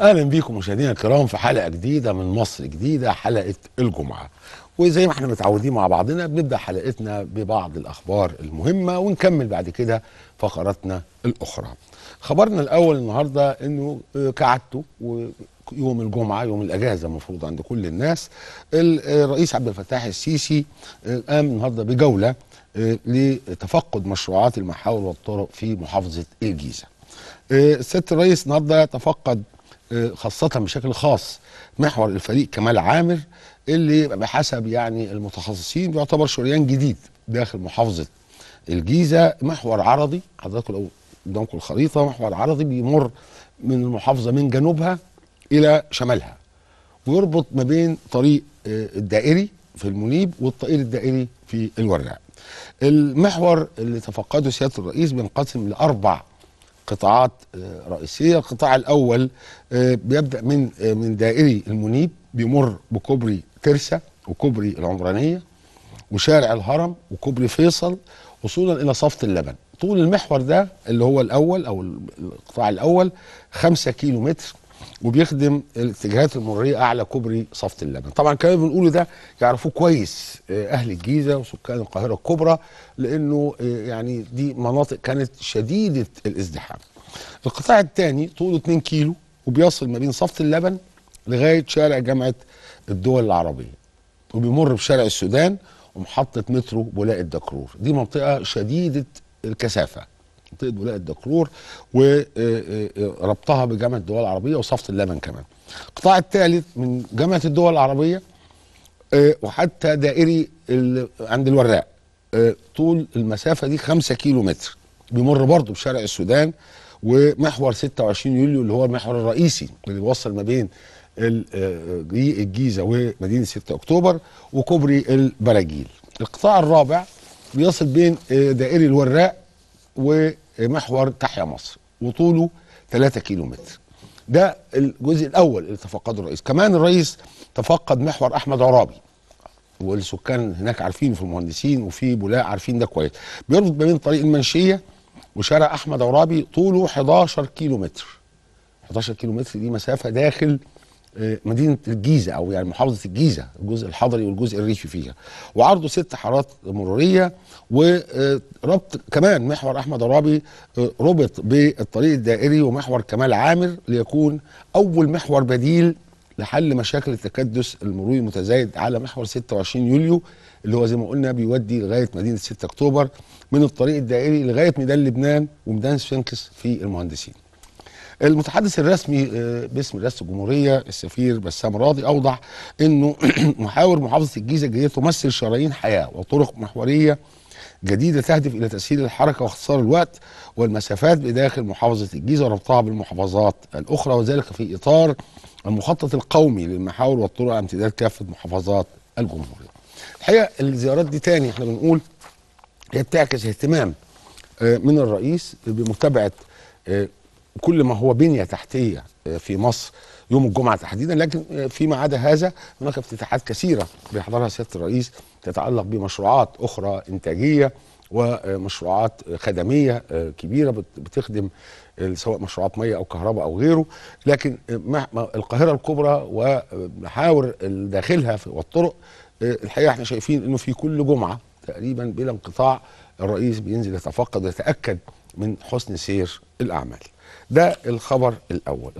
اهلا بيكم مشاهدينا الكرام في حلقه جديده من مصر جديده حلقه الجمعه وزي ما احنا متعودين مع بعضنا بنبدا حلقتنا ببعض الاخبار المهمه ونكمل بعد كده فقراتنا الاخرى خبرنا الاول النهارده انه آه، كعدته يوم الجمعه يوم الاجازه المفروض عند كل الناس آه، الرئيس عبد الفتاح السيسي آه، قام النهارده بجوله لتفقد مشروعات المحاور والطرق في محافظه الجيزه الست الرئيس النهارده تفقد خاصة بشكل خاص محور الفريق كمال عامر اللي بحسب يعني المتخصصين يعتبر شريان جديد داخل محافظة الجيزة محور عرضي حضراتكم لو قدامكم الخريطة محور عرضي بيمر من المحافظة من جنوبها إلى شمالها ويربط ما بين طريق آه، الدائري في المنيب والطريق الدائري في الورع المحور اللي تفقده سيادة الرئيس بينقسم لأربع قطاعات آه، رئيسيه القطاع الاول آه، بيبدا من آه، من دائري المنيب بيمر بكوبري ترسه وكوبري العمرانيه وشارع الهرم وكوبري فيصل وصولا الى صفت اللبن طول المحور ده اللي هو الاول او القطاع الاول 5 كيلو متر وبيخدم الاتجاهات المريه اعلى كوبري صفت اللبن طبعا الكلام بنقول ده يعرفوه كويس آه، اهل الجيزه وسكان القاهره الكبرى لانه آه، يعني دي مناطق كانت شديده الازدحام القطاع الثاني طوله 2 كيلو وبيصل ما بين صفت اللبن لغايه شارع جامعه الدول العربيه وبيمر بشارع السودان ومحطه مترو بولاق الدكرور دي منطقه شديده الكثافه منطقه ولايه دكرور وربطها آه، آه، آه، بجامعه الدول العربيه وصفت اللبن كمان. القطاع الثالث من جامعه الدول العربيه وحتى دائري عند الوراق طول المسافه دي 5 كيلو متر بيمر برضه بشارع السودان ومحور 26 يوليو اللي هو المحور الرئيسي اللي بيوصل ما بين الجيزه ومدينه 6 اكتوبر وكوبري البراجيل. القطاع الرابع بيصل بين دائري الوراق و محور تحيا مصر وطوله 3 كيلو متر ده الجزء الاول اللي تفقده الرئيس كمان الرئيس تفقد محور احمد عرابي والسكان هناك عارفين في المهندسين وفي بولاء عارفين ده كويس بيربط ما بين طريق المنشيه وشارع احمد عرابي طوله 11 كيلو متر 11 كيلو متر دي مسافه داخل آه، مدينه الجيزه او يعني محافظه الجيزه الجزء الحضري والجزء الريفي فيها وعرضه ست حارات مروريه وربط كمان محور احمد عرابي آه، ربط بالطريق الدائري ومحور كمال عامر ليكون اول محور بديل لحل مشاكل التكدس المروري المتزايد على محور 26 يوليو اللي هو زي ما قلنا بيودي لغايه مدينه 6 اكتوبر من الطريق الدائري لغايه ميدان لبنان وميدان سفنكس في المهندسين المتحدث الرسمي آه، باسم رئاسه الجمهوريه السفير بسام راضي اوضح انه محاور محافظه الجيزه الجديده تمثل شرايين حياه وطرق محوريه جديدة تهدف إلى تسهيل الحركة واختصار الوقت والمسافات بداخل محافظة الجيزة وربطها بالمحافظات الأخرى وذلك في إطار المخطط القومي للمحاور والطرق امتداد كافة محافظات الجمهورية الحقيقة الزيارات دي تاني احنا بنقول هي بتعكس اهتمام آه، من الرئيس بمتابعة آه، كل ما هو بنيه تحتيه آه، في مصر يوم الجمعه تحديدا لكن آه، فيما عدا هذا هناك افتتاحات كثيره بيحضرها سياده الرئيس تتعلق بمشروعات اخرى انتاجيه ومشروعات خدميه آه، كبيره بتخدم سواء مشروعات ميه او كهرباء او غيره لكن القاهره الكبرى ومحاور داخلها والطرق الحقيقه احنا شايفين انه في كل جمعه تقريبا بلا انقطاع الرئيس بينزل يتفقد ويتاكد من حسن سير الاعمال ده الخبر الأول